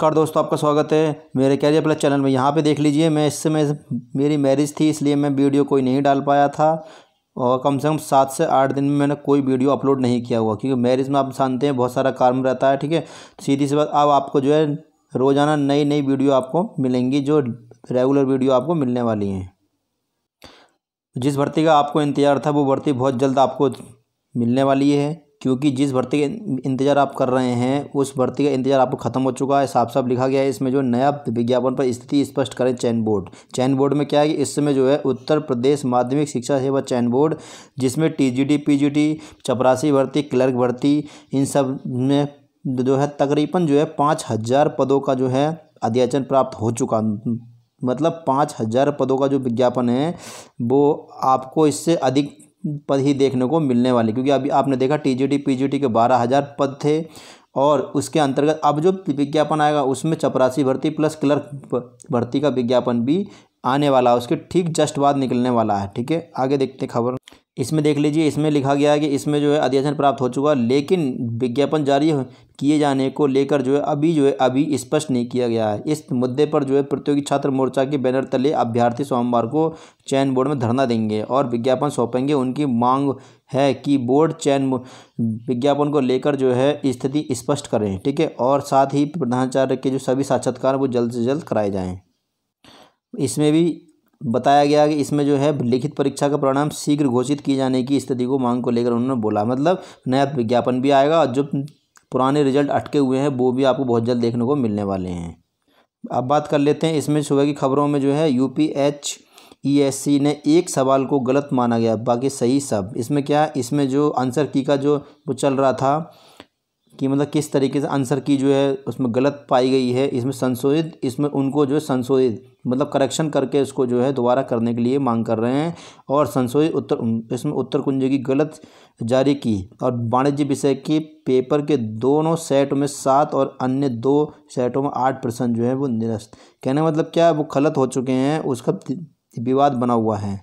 नमस्कार दोस्तों आपका स्वागत है मेरे कैरियर प्लस चैनल में यहाँ पे देख लीजिए मैं इस समय मेरी मैरिज थी इसलिए मैं वीडियो कोई नहीं डाल पाया था और कम से कम सात से आठ दिन में मैंने कोई वीडियो अपलोड नहीं किया हुआ क्योंकि मैरिज में आप जानते हैं बहुत सारा काम रहता है ठीक है सीधी सी बात अब आपको जो है रोज़ाना नई नई वीडियो आपको मिलेंगी जो रेगुलर वीडियो आपको मिलने वाली हैं जिस भर्ती का आपको इंतज़ार था वो भर्ती बहुत जल्द आपको मिलने वाली है क्योंकि जिस भर्ती का इंतज़ार आप कर रहे हैं उस भर्ती का इंतज़ार आपको ख़त्म हो चुका है साफ साफ लिखा गया है इसमें जो नया विज्ञापन पर स्थिति स्पष्ट करें चयन बोर्ड चयन बोर्ड में क्या है कि इस समय जो है उत्तर प्रदेश माध्यमिक शिक्षा सेवा चयन बोर्ड जिसमें जी पीजीटी चपरासी भर्ती क्लर्क भर्ती इन सब में जो है तकरीबन जो है पाँच हज़ार पदों का जो है अध्याचन प्राप्त हो चुका मतलब पाँच हज़ार पदों का जो विज्ञापन है वो आपको इससे अधिक पद ही देखने को मिलने वाले क्योंकि अभी आपने देखा टीजीटी पीजीटी के बारह हज़ार पद थे और उसके अंतर्गत अब जो विज्ञापन आएगा उसमें चपरासी भर्ती प्लस क्लर्क भर्ती का विज्ञापन भी आने वाला है उसके ठीक जस्ट बाद निकलने वाला है ठीक है आगे देखते खबर इसमें देख लीजिए इसमें लिखा गया है कि इसमें जो है अध्यक्षन प्राप्त हो चुका लेकिन विज्ञापन जारी किए जाने को लेकर जो है अभी जो है अभी स्पष्ट नहीं किया गया है इस मुद्दे पर जो है प्रतियोगी छात्र मोर्चा के बैनर तले अभ्यर्थी सोमवार को चयन बोर्ड में धरना देंगे और विज्ञापन सौंपेंगे उनकी मांग है कि बोर्ड चयन विज्ञापन को लेकर जो है स्थिति स्पष्ट करें ठीक है और साथ ही प्रधानाचार्य के जो सभी साक्षात्कार वो जल्द से जल्द कराए जाएँ इसमें भी बताया गया कि इसमें जो है लिखित परीक्षा का परिणाम शीघ्र घोषित किए जाने की स्थिति को मांग को लेकर उन्होंने बोला मतलब नया विज्ञापन भी आएगा और जो पुराने रिजल्ट अटके हुए हैं वो भी आपको बहुत जल्द देखने को मिलने वाले हैं अब बात कर लेते हैं इसमें सुबह की खबरों में जो है U P H E S C ने एक सवाल को गलत माना गया बाकी सही सब इसमें क्या इसमें जो आंसर की का जो वो चल रहा था कि मतलब किस तरीके से आंसर की जो है उसमें गलत पाई गई है इसमें संशोधित इसमें उनको जो है संशोधित मतलब करेक्शन करके उसको जो है दोबारा करने के लिए मांग कर रहे हैं और संशोधित उत्तर इसमें उत्तर कुंजी की गलत जारी की और वाणिज्य विषय की पेपर के दोनों सेट में सात और अन्य दो सेटों में आठ प्रश्न जो है वो निरस्त कहने मतलब क्या वो खलत हो चुके हैं उसका विवाद बना हुआ है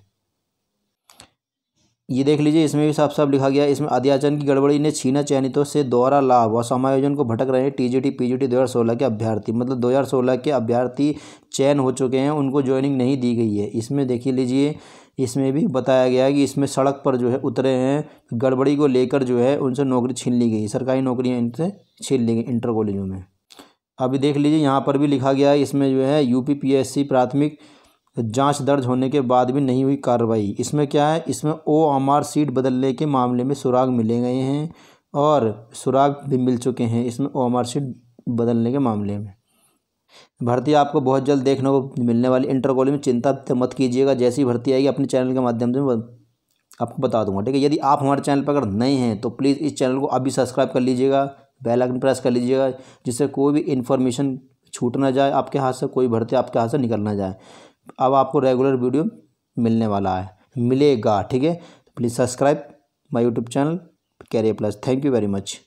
ये देख लीजिए इसमें भी साफ साफ लिखा गया इसमें अध्याचन की गड़बड़ी ने छीना चयनितों से दोहरा लाभ और समायोजन को भटक रहे हैं टीजीटी पीजीटी 2016 के अभ्यर्थी मतलब 2016 के अभ्यर्थी चयन हो चुके हैं उनको ज्वाइनिंग नहीं दी गई है इसमें देख लीजिए इसमें भी बताया गया है कि इसमें सड़क पर जो है उतरे हैं गड़बड़ी को लेकर जो है उनसे नौकरी छीन ली गई सरकारी नौकरियाँ इनसे छीन ली गई इंटर कॉलेजों में अभी देख लीजिए यहाँ पर भी लिखा गया है इसमें जो है सी प्राथमिक जांच दर्ज होने के बाद भी नहीं हुई कार्रवाई इसमें क्या है इसमें ओ एम आर सीट बदलने के मामले में सुराग मिले गए हैं और सुराग भी मिल चुके हैं इसमें ओ एम आर सीट बदलने के मामले में भर्ती आपको बहुत जल्द देखने को मिलने वाली इंटर कॉलेज में चिंता मत कीजिएगा जैसी भर्ती आएगी अपने चैनल के माध्यम से आपको बता दूंगा ठीक है यदि आप हमारे चैनल पर अगर नए हैं तो प्लीज़ इस चैनल को अभी सब्सक्राइब कर लीजिएगा बेल आइकन प्रेस कर लीजिएगा जिससे कोई भी इन्फॉर्मेशन छूट ना जाए आपके हाथ से कोई भर्ती आपके हाथ से निकल ना जाए अब आपको रेगुलर वीडियो मिलने वाला है मिलेगा ठीक है please subscribe my YouTube channel career plus thank you very much